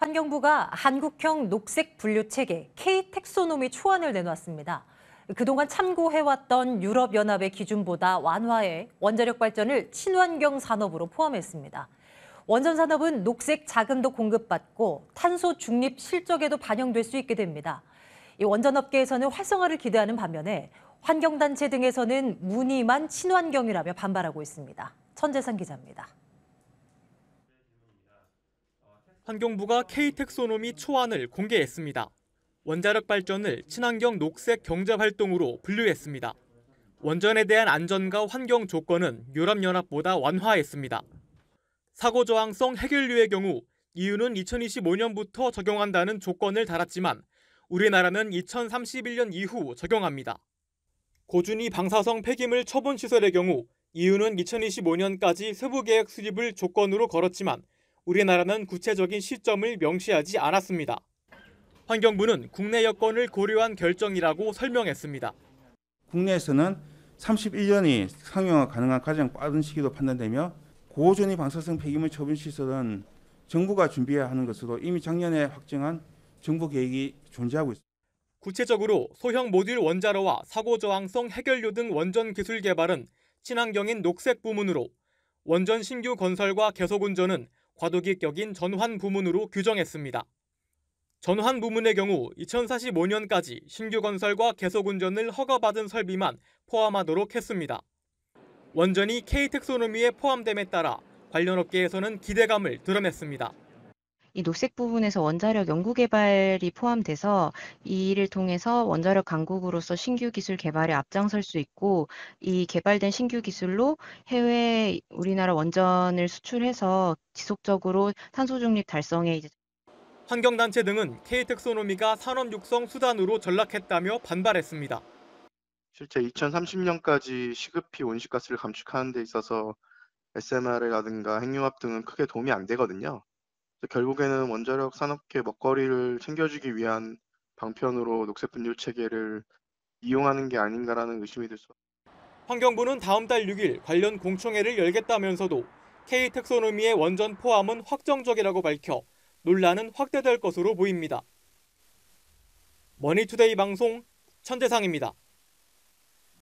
환경부가 한국형 녹색 분류 체계 K 텍소노미 초안을 내놓았습니다. 그동안 참고해왔던 유럽연합의 기준보다 완화해 원자력 발전을 친환경 산업으로 포함했습니다. 원전 산업은 녹색 자금도 공급받고 탄소 중립 실적에도 반영될 수 있게 됩니다. 이 원전업계에서는 활성화를 기대하는 반면에 환경단체 등에서는 무늬만 친환경이라며 반발하고 있습니다. 천재상 기자입니다. 환경부가 k 텍소노미 초안을 공개했습니다. 원자력 발전을 친환경 녹색 경제 활동으로 분류했습니다. 원전에 대한 안전과 환경 조건은 유럽연합보다 완화했습니다. 사고 저항성 해결류의 경우 이유는 2025년부터 적용한다는 조건을 달았지만 우리나라는 2031년 이후 적용합니다. 고준위 방사성 폐기물 처분 시설의 경우 이유는 2025년까지 세부 계획 수립을 조건으로 걸었지만 우리나라는 구체적인 시점을 명시하지 않았습니다. 환경부는 국내 여건을 고려한 결정이라고 설명했습니다. 국내에서는 31년이 상용화 가능한 가장 빠른 시기로 판단되며 고전이 방사성 폐기물 처분 시설은 정부가 준비해야 하는 것으로 이미 작년에 확정한 정부 계획이 존재하고 있습니다. 구체적으로 소형 모듈 원자로와 사고 저항성 해결료 등 원전 기술 개발은 친환경인 녹색 부문으로 원전 신규 건설과 계속 운전은 과도기격인 전환 부문으로 규정했습니다. 전환 부문의 경우 2045년까지 신규 건설과 계속 운전을 허가받은 설비만 포함하도록 했습니다. 원전이 K 텍소노미에 포함됨에 따라 관련 업계에서는 기대감을 드러냈습니다. 이 녹색 부분에서 원자력 연구개발이 포함돼서 이를 통해서 원자력 강국으로서 신규 기술 개발에 앞장설 수 있고 이 개발된 신규 기술로 해외 우리나라 원전을 수출해서 지속적으로 탄소 중립 달성에 이제 환경단체 등은 K텍소노미가 산업 육성 수단으로 전락했다며 반발했습니다. 실제 2030년까지 시급히 온실가스를 감축하는 데 있어서 SMR이라든가 핵융합 등은 크게 도움이 안 되거든요. 결국에는 원자력 산업계 먹거리를 챙겨주기 위한 방편으로 녹색 분유 체계를 이용하는 게 아닌가라는 의심이 들수 환경부는 다음 달 6일 관련 공청회를 열겠다면서도 K 텍소노미의 원전 포함은 확정적이라고 밝혀 논란은 확대될 것으로 보입니다. 머니투데이 방송 천재상입니다.